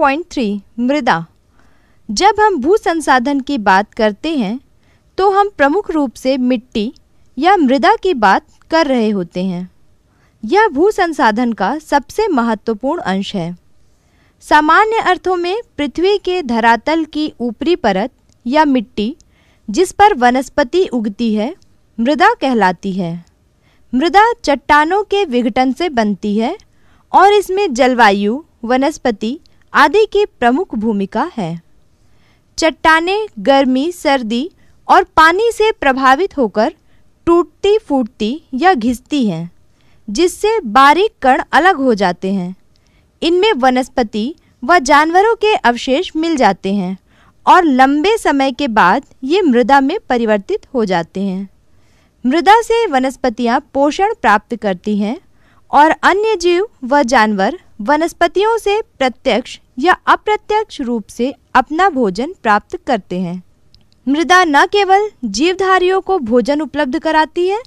2.3 मृदा जब हम भू संसाधन की बात करते हैं तो हम प्रमुख रूप से मिट्टी या मृदा की बात कर रहे होते हैं यह भू संसाधन का सबसे महत्वपूर्ण अंश है सामान्य अर्थों में पृथ्वी के धरातल की ऊपरी परत या मिट्टी जिस पर वनस्पति उगती है मृदा कहलाती है मृदा चट्टानों के विघटन से बनती है और इसमें जलवायु वनस्पति आदि की प्रमुख भूमिका है चट्टाने गर्मी सर्दी और पानी से प्रभावित होकर टूटती फूटती या घिसती हैं जिससे बारीक कण अलग हो जाते हैं इनमें वनस्पति व जानवरों के अवशेष मिल जाते हैं और लंबे समय के बाद ये मृदा में परिवर्तित हो जाते हैं मृदा से वनस्पतियाँ पोषण प्राप्त करती हैं और अन्य जीव व जानवर वनस्पतियों से प्रत्यक्ष या अप्रत्यक्ष रूप से अपना भोजन प्राप्त करते हैं मृदा न केवल जीवधारियों को भोजन उपलब्ध कराती है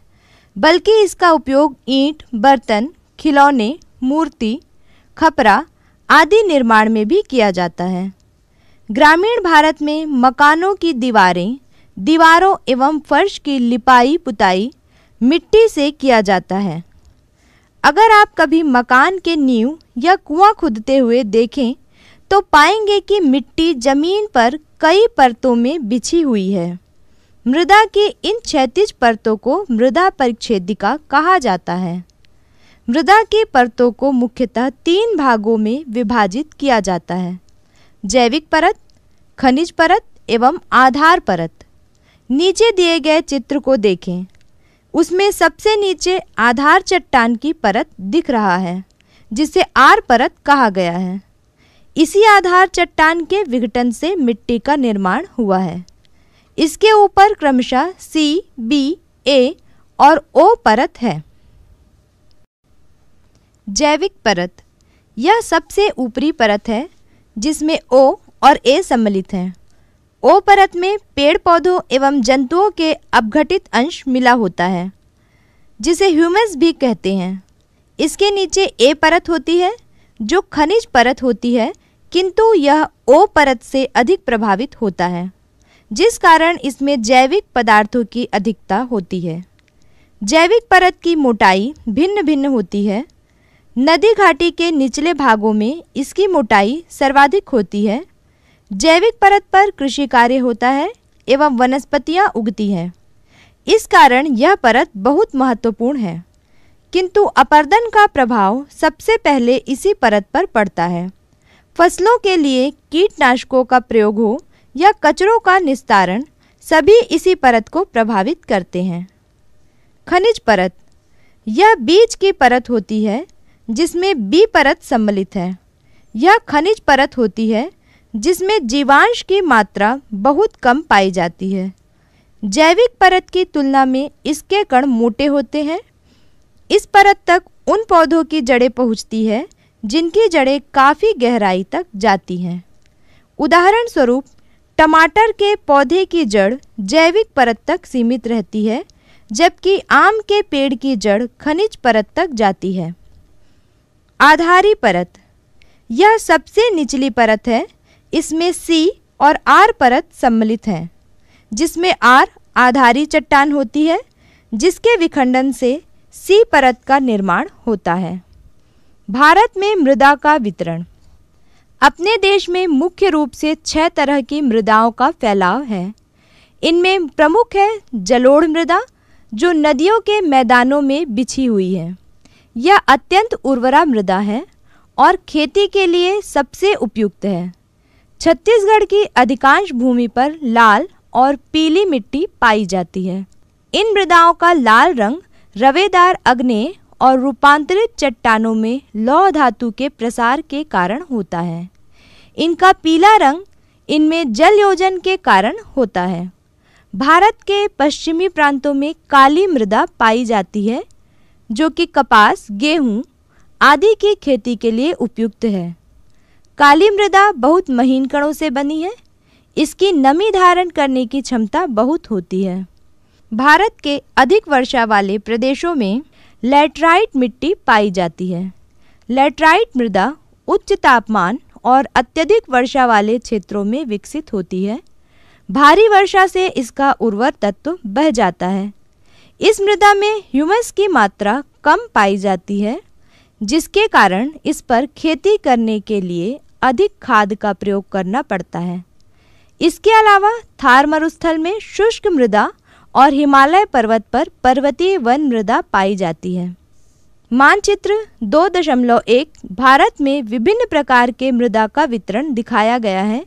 बल्कि इसका उपयोग ईंट बर्तन खिलौने मूर्ति खपरा आदि निर्माण में भी किया जाता है ग्रामीण भारत में मकानों की दीवारें दीवारों एवं फर्श की लिपाई पुताई मिट्टी से किया जाता है अगर आप कभी मकान के नींव या कुआं खुदते हुए देखें तो पाएंगे कि मिट्टी जमीन पर कई परतों में बिछी हुई है मृदा के इन क्षैतिज परतों को मृदा परिच्छेदिका कहा जाता है मृदा की परतों को मुख्यतः तीन भागों में विभाजित किया जाता है जैविक परत खनिज परत एवं आधार परत नीचे दिए गए चित्र को देखें उसमें सबसे नीचे आधार चट्टान की परत दिख रहा है जिसे आर परत कहा गया है इसी आधार चट्टान के विघटन से मिट्टी का निर्माण हुआ है इसके ऊपर क्रमशः सी बी ए और ओ परत है जैविक परत यह सबसे ऊपरी परत है जिसमें ओ और ए सम्मिलित हैं ओ परत में पेड़ पौधों एवं जंतुओं के अपघटित अंश मिला होता है जिसे ह्यूमस भी कहते हैं इसके नीचे ए परत होती है जो खनिज परत होती है किंतु यह ओ परत से अधिक प्रभावित होता है जिस कारण इसमें जैविक पदार्थों की अधिकता होती है जैविक परत की मोटाई भिन्न भिन्न होती है नदी घाटी के निचले भागों में इसकी मोटाई सर्वाधिक होती है जैविक परत पर कृषि कार्य होता है एवं वनस्पतियाँ उगती हैं इस कारण यह परत बहुत महत्वपूर्ण है किंतु अपर्दन का प्रभाव सबसे पहले इसी परत पर पड़ता है फसलों के लिए कीटनाशकों का प्रयोग हो या कचरों का निस्तारण सभी इसी परत को प्रभावित करते हैं खनिज परत यह बीज की परत होती है जिसमें बी परत सम्मिलित है यह खनिज परत होती है जिसमें जीवांश की मात्रा बहुत कम पाई जाती है जैविक परत की तुलना में इसके कण मोटे होते हैं इस परत तक उन पौधों की जड़ें पहुंचती है जिनकी जड़ें काफ़ी गहराई तक जाती हैं उदाहरण स्वरूप टमाटर के पौधे की जड़ जैविक परत तक सीमित रहती है जबकि आम के पेड़ की जड़ खनिज परत तक जाती है आधारी परत यह सबसे निचली परत है इसमें सी और आर परत सम्मिलित हैं जिसमें आर आधारी चट्टान होती है जिसके विखंडन से सी परत का निर्माण होता है भारत में मृदा का वितरण अपने देश में मुख्य रूप से छह तरह की मृदाओं का फैलाव है इनमें प्रमुख है जलोढ़ मृदा जो नदियों के मैदानों में बिछी हुई है यह अत्यंत उर्वरा मृदा है और खेती के लिए सबसे उपयुक्त है छत्तीसगढ़ की अधिकांश भूमि पर लाल और पीली मिट्टी पाई जाती है इन मृदाओं का लाल रंग रवेदार अग्नेय और रूपांतरित चट्टानों में लौह धातु के प्रसार के कारण होता है इनका पीला रंग इनमें जल योजन के कारण होता है भारत के पश्चिमी प्रांतों में काली मृदा पाई जाती है जो कि कपास गेहूं आदि की खेती के लिए उपयुक्त है काली मृदा बहुत महीन कणों से बनी है इसकी नमी धारण करने की क्षमता बहुत होती है भारत के अधिक वर्षा वाले प्रदेशों में लेटराइट मिट्टी पाई जाती है लेटराइट मृदा उच्च तापमान और अत्यधिक वर्षा वाले क्षेत्रों में विकसित होती है भारी वर्षा से इसका उर्वर तत्व बह जाता है इस मृदा में ह्यूमस की मात्रा कम पाई जाती है जिसके कारण इस पर खेती करने के लिए अधिक खाद का प्रयोग करना पड़ता है इसके अलावा थार मरुस्थल में शुष्क मृदा और हिमालय पर्वत पर पर्वतीय वन मृदा पाई जाती है मानचित्र 2.1 भारत में विभिन्न प्रकार के मृदा का वितरण दिखाया गया है